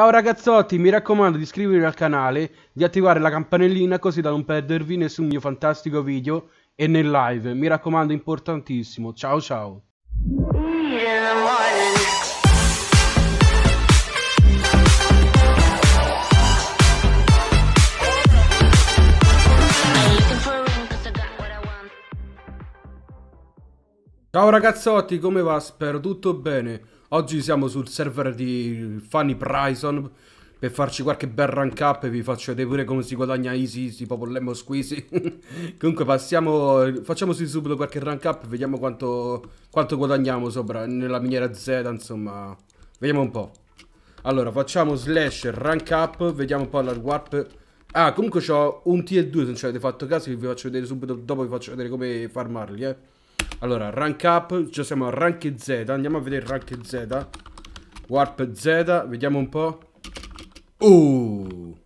Ciao ragazzotti, mi raccomando di iscrivervi al canale, di attivare la campanellina così da non perdervi nessun mio fantastico video e nel live, mi raccomando importantissimo, ciao ciao! Ciao ragazzotti, come va? Spero tutto bene. Oggi siamo sul server di Funny Prison per farci qualche bel rank up e vi faccio vedere pure come si guadagna easy si popolo lemmo squeezy comunque passiamo facciamoci subito qualche rank up e vediamo quanto, quanto guadagniamo sopra nella miniera Z insomma vediamo un po' allora facciamo slash rank up vediamo un po' la warp ah comunque ho un tier 2 se non ci avete fatto caso vi faccio vedere subito dopo vi faccio vedere come farmarli eh allora, rank up, già siamo a rank Z, andiamo a vedere rank Z. Warp Z, vediamo un po'. Uh!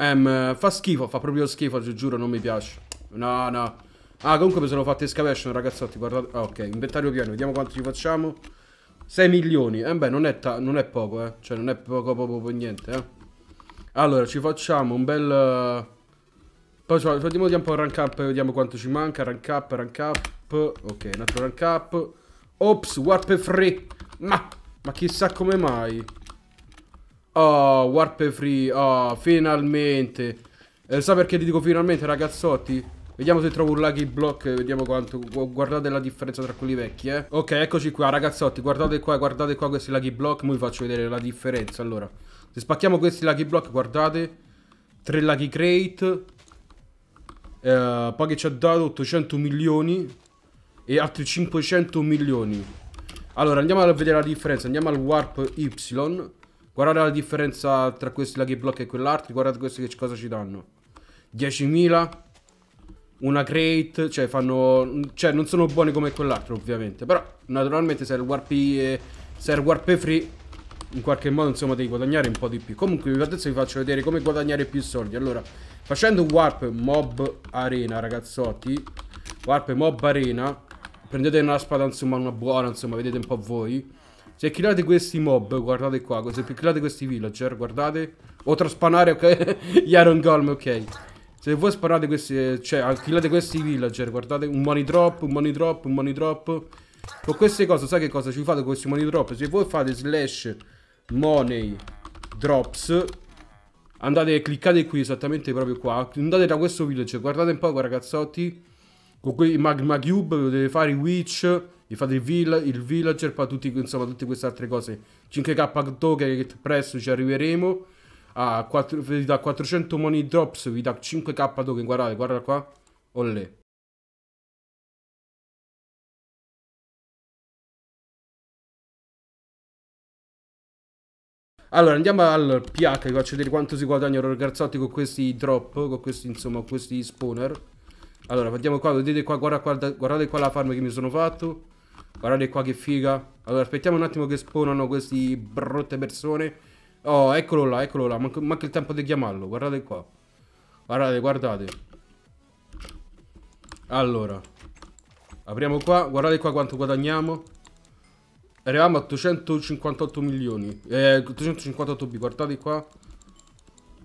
Um, fa schifo, fa proprio schifo, ti giuro, non mi piace. No, no. Ah, comunque mi sono fatto excavation, ragazzotti, guardate. Ah, ok, inventario pieno, vediamo quanto ci facciamo. 6 milioni. Eh beh, non è, non è poco, eh. Cioè, non è poco, poco, poco, niente, eh. Allora, ci facciamo un bel... Poi cioè, facciamo un po' rank up, vediamo quanto ci manca. Rank up, rank up. Ok, un altro rank up. Ops, warp free. Ma, ma chissà come mai. Oh, warp free. Oh, finalmente. Eh, sa perché ti dico finalmente, ragazzotti? Vediamo se trovo un laghi block Vediamo quanto Guardate la differenza tra quelli vecchi eh Ok eccoci qua ragazzotti Guardate qua Guardate qua questi laghi block Ora vi faccio vedere la differenza Allora Se spacchiamo questi laghi block Guardate Tre laghi crate eh, poi che ci ha dato 800 milioni e altri 500 milioni allora andiamo a vedere la differenza andiamo al warp y guardate la differenza tra questi lucky block e quell'altro guardate questi che cosa ci danno 10.000 una crate cioè fanno cioè non sono buoni come quell'altro ovviamente però naturalmente se il warp se il warp free in qualche modo insomma devi guadagnare un po' di più Comunque adesso vi faccio vedere come guadagnare più soldi Allora facendo un warp mob arena ragazzotti Warp mob arena Prendete una spada insomma una buona insomma vedete un po' voi Se killate questi mob guardate qua Se killate questi villager guardate O traspanare ok Gli Iron Golem ok se voi sparate questi, cioè, killate questi villager, guardate, un money drop, un money drop, un money drop, con queste cose, sai che cosa ci fate con questi money drop? Se voi fate slash money drops andate cliccate qui esattamente proprio qua andate da questo village cioè, guardate un po' ragazzotti con quei magma cube potete fare i witch vi fate il, vill il villager poi tutti, insomma tutte queste altre cose 5k token che presto ci arriveremo a 4, vi dà 400 money drops vi dà 5k token guardate guarda qua olle Allora, andiamo al PH, vi faccio vedere quanto si guadagna ragazzotti con questi drop, con questi, insomma, questi spawner. Allora, andiamo qua, vedete qua, guarda, guarda, guardate qua la farm che mi sono fatto. Guardate qua che figa. Allora, aspettiamo un attimo che spawnano questi brutte persone. Oh, eccolo là, eccolo là, manca, manca il tempo di chiamarlo, guardate qua. Guardate, guardate. Allora, apriamo qua, guardate qua quanto guadagniamo. Arriviamo a 858 milioni. Eh, 858B, guardate qua.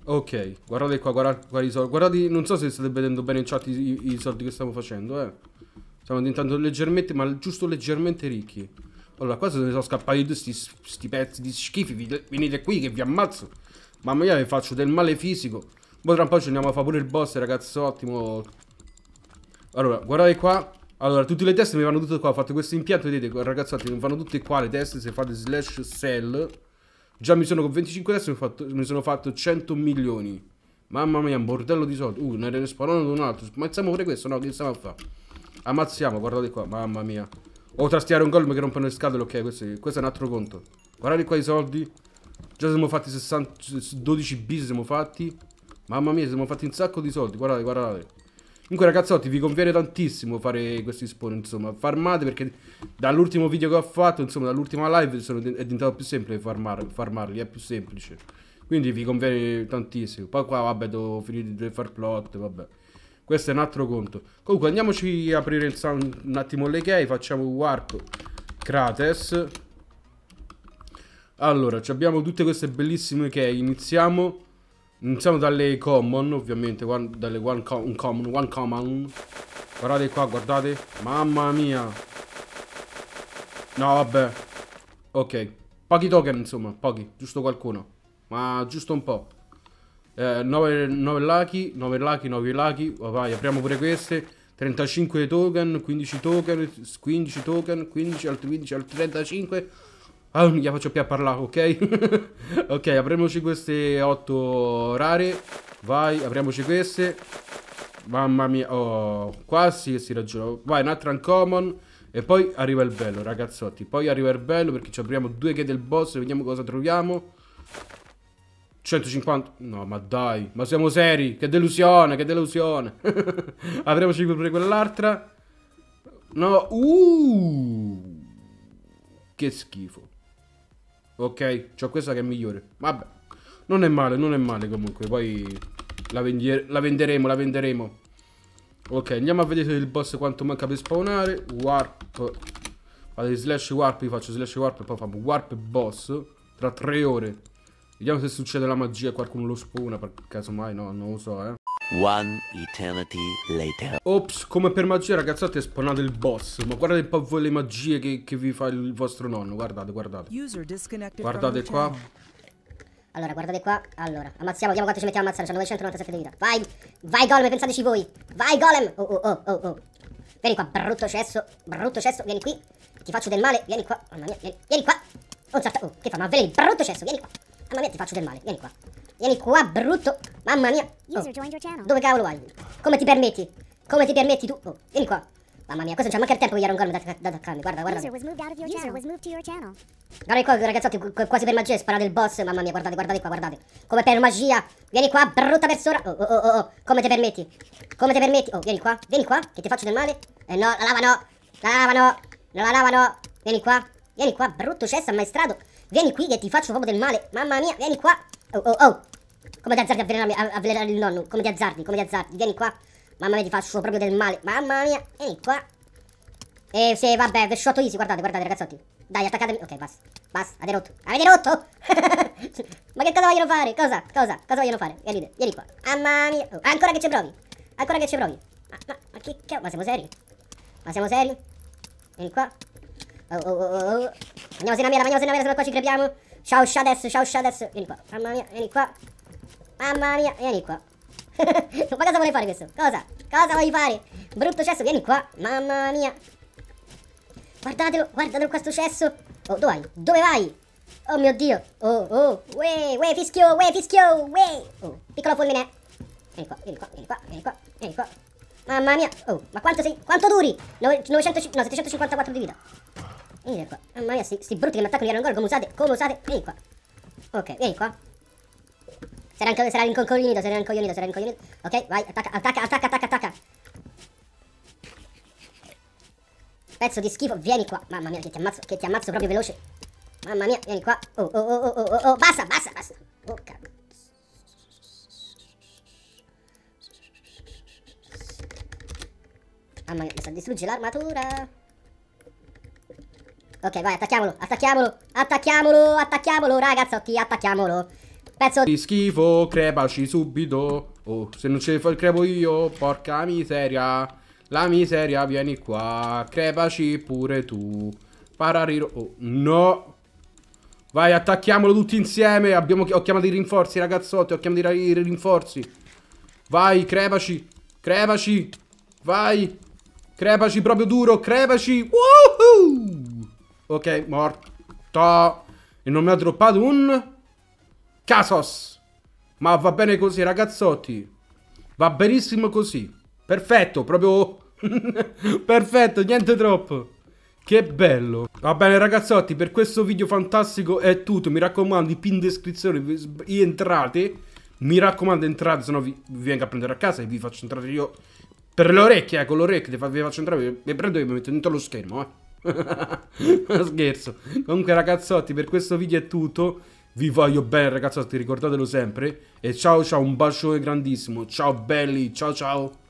Ok, guardate qua, guardate qua i soldi. Guardate, non so se state vedendo bene in chat i, i soldi che stiamo facendo, eh. Stiamo diventando leggermente, ma giusto leggermente ricchi. Allora, qua se ne sono scappati tutti questi pezzi di schifi. venite qui che vi ammazzo. Mamma mia, vi faccio del male fisico. Poi tra un po' ci andiamo a fare pure il boss, ragazzi, ottimo. Allora, guardate qua. Allora, tutte le teste mi vanno tutte qua. Ho fatto questo impianto, vedete, ragazzotti, mi vanno tutte qua le teste. Se fate slash sell. Già mi sono con 25 teste, mi, fatto, mi sono fatto 100 milioni. Mamma mia, un bordello di soldi. Uh, ne, ne sparano un altro. Ammazziamo pure questo, no? Che stiamo a fare? Ammazziamo, guardate qua, mamma mia. O oh, trastiare un golem che rompono le scatole, ok, questo, questo, è un altro conto. Guardate qua i soldi. Già siamo fatti 60, 12 bis, siamo fatti. Mamma mia, siamo fatti un sacco di soldi, guardate, guardate. Comunque ragazzotti vi conviene tantissimo fare questi spawn insomma Farmate perché dall'ultimo video che ho fatto insomma dall'ultima live sono, è diventato più semplice farmar, farmarli è più semplice Quindi vi conviene tantissimo Poi qua vabbè devo finire di far plot vabbè Questo è un altro conto Comunque andiamoci a aprire il sound un attimo le key. Facciamo un warp Krates Allora abbiamo tutte queste bellissime key Iniziamo Iniziamo dalle common, ovviamente, one, dalle one, com common, one common. Guardate qua, guardate. Mamma mia. No, vabbè. Ok. Pochi token, insomma, pochi. Giusto qualcuno. Ma giusto un po'. 9 eh, lucky, 9 lucky, 9 lucky. Oh, vai, apriamo pure queste. 35 token, 15 token, 15 token, 15 altri 15 altri 35. Ah, non gli faccio più a parlare, ok? ok, apriamoci queste 8 rare. Vai, apriamoci queste. Mamma mia, oh, qua sì si ragiona. Vai, un'altra uncommon. E poi arriva il bello, ragazzotti. Poi arriva il bello perché ci apriamo due che del boss e vediamo cosa troviamo. 150 No ma dai Ma siamo seri Che delusione Che delusione Apriamoci pure quell'altra No Uh Che schifo Ok? C'ho questa che è migliore. Vabbè. Non è male, non è male comunque. Poi la, la venderemo, la venderemo. Ok, andiamo a vedere il boss quanto manca per spawnare. Warp. Vado slash warp, io faccio slash warp e poi famo warp boss. Tra tre ore. Vediamo se succede la magia e qualcuno lo spawna, per caso mai no, non lo so, eh. One eternity later. Ops, come per magia ragazzate, è il boss. Ma guardate un po' voi le magie che, che vi fa il vostro nonno. Guardate, guardate. Guardate qua. Allora, guardate qua. Allora, ammazziamo, vediamo quanto ci mettiamo a ammazzare. C'è 997 di vita. Vai, vai golem, pensateci voi. Vai golem. Oh, oh, oh, oh, oh. Vieni qua, brutto cesso, brutto cesso. Vieni qui. Ti faccio del male. Vieni qua. Mamma mia, vieni, vieni qua. Oh, certo. oh che fa? Ma avveleni, brutto cesso. Vieni qua. Mamma mia, ti faccio del male. Vieni qua. Vieni qua, brutto. Mamma mia. Oh. Dove cavolo vai? Come ti permetti? Come ti permetti tu? Oh, vieni qua. Mamma mia, questo c'è manca il tempo che gli era da, attaccarmi. Guarda, guarda. Guardate qua, ragazzotti, quasi per magia spara del boss. Mamma mia, guardate, guardate qua, guardate. Come per magia. Vieni qua, brutta persona. Oh, oh, oh, oh. Come ti permetti? Come ti permetti? Oh, vieni qua, vieni qua, che ti faccio del male. Eh no, la lavano. no. La lava no. La lava Vieni qua. Vieni qua, brutto cesso ammaestrato. Vieni qui che ti faccio proprio del male. Mamma mia, vieni qua. Oh, oh, oh. Come ti azzardi a avvelenare, a avvelenare il nonno? Come ti azzardi? Come ti azzardi? Vieni qua. Mamma mia, ti faccio proprio del male. Mamma mia, vieni qua. E se vabbè, per shot easy, guardate, guardate ragazzotti. Dai, attaccatemi. Ok, basta. Basta, avete rotto. Avete rotto? Ma che cosa vogliono fare? Cosa? Cosa? Cosa vogliono fare? Vieni, vieni qua. Mamma mia. Oh, ancora che ci provi. Ancora che ci provi. Ma, ma, ma che cavolo? Ma siamo seri? Ma siamo seri? Vieni qua. Oh, oh, oh, oh. oh. Andiamo se una mela, andiamo se una mela, se qua ci crepiamo. Ciao adesso, ciao adesso. Vieni qua. Mamma mia, vieni qua. Mamma mia, vieni qua. Ma cosa vuoi fare questo? Cosa? Cosa vuoi fare? Brutto cesso, vieni qua. Mamma mia. Guardatelo, guardatelo questo cesso. Oh, dove vai? Dove vai? Oh mio Dio. Oh, oh. Uè, uè, fischio, uè, fischio, uè. Oh, piccolo fulmine. Vieni qua, vieni qua, vieni qua, vieni qua, vieni qua. Mamma mia. Oh, ma quanto sei? Quanto duri? 900, no, 754 di vita. Vieni qua. Mamma mia, sti, sti brutti che mi attaccano gli ancora, come usate? Come usate? Vieni qua. Ok, vieni qua. Sarà, sarà rincoglionito, sarà rincoglionito, sarà rincoglionito. Ok, vai, attacca, attacca, attacca, attacca, attacca. Pezzo di schifo, vieni qua. Mamma mia, che ti ammazzo, che ti ammazzo proprio veloce. Mamma mia, vieni qua. Oh, oh, oh, oh, oh, oh, basta, basta, basta. Oh, cazzo. Mamma mia, mi sta distrugge l'armatura. Ok, vai, attacchiamolo, attacchiamolo, attacchiamolo, attacchiamolo, ragazzotti, attacchiamolo. Pezzo di schifo, crepaci subito. Oh, se non ce ne il crepo io, porca miseria. La miseria, vieni qua. Crepaci pure tu. Parariro. Oh, no. Vai, attacchiamolo tutti insieme. Abbiamo... Ho chiamato i rinforzi, ragazzotti. Ho chiamato i rinforzi. Vai, crepaci. Crepaci. Vai. Crepaci proprio duro. Crepaci. Woohoo! Ok, morto. E non mi ha droppato un... Casos. Ma va bene così, ragazzotti. Va benissimo così. Perfetto, proprio... Perfetto, niente troppo. Che bello. Va bene ragazzotti, per questo video fantastico è tutto. Mi raccomando, i pin in descrizione, entrate. Mi raccomando, entrate, se no vi, vi vengo a prendere a casa e vi faccio entrare io per le orecchie, eh, con le orecchie, vi faccio entrare, vi prendo e mi metto dentro lo schermo, eh. Scherzo. Comunque ragazzotti, per questo video è tutto. Vi voglio bene ragazzi, ricordatelo sempre. E ciao ciao, un bacione grandissimo. Ciao belli, ciao ciao.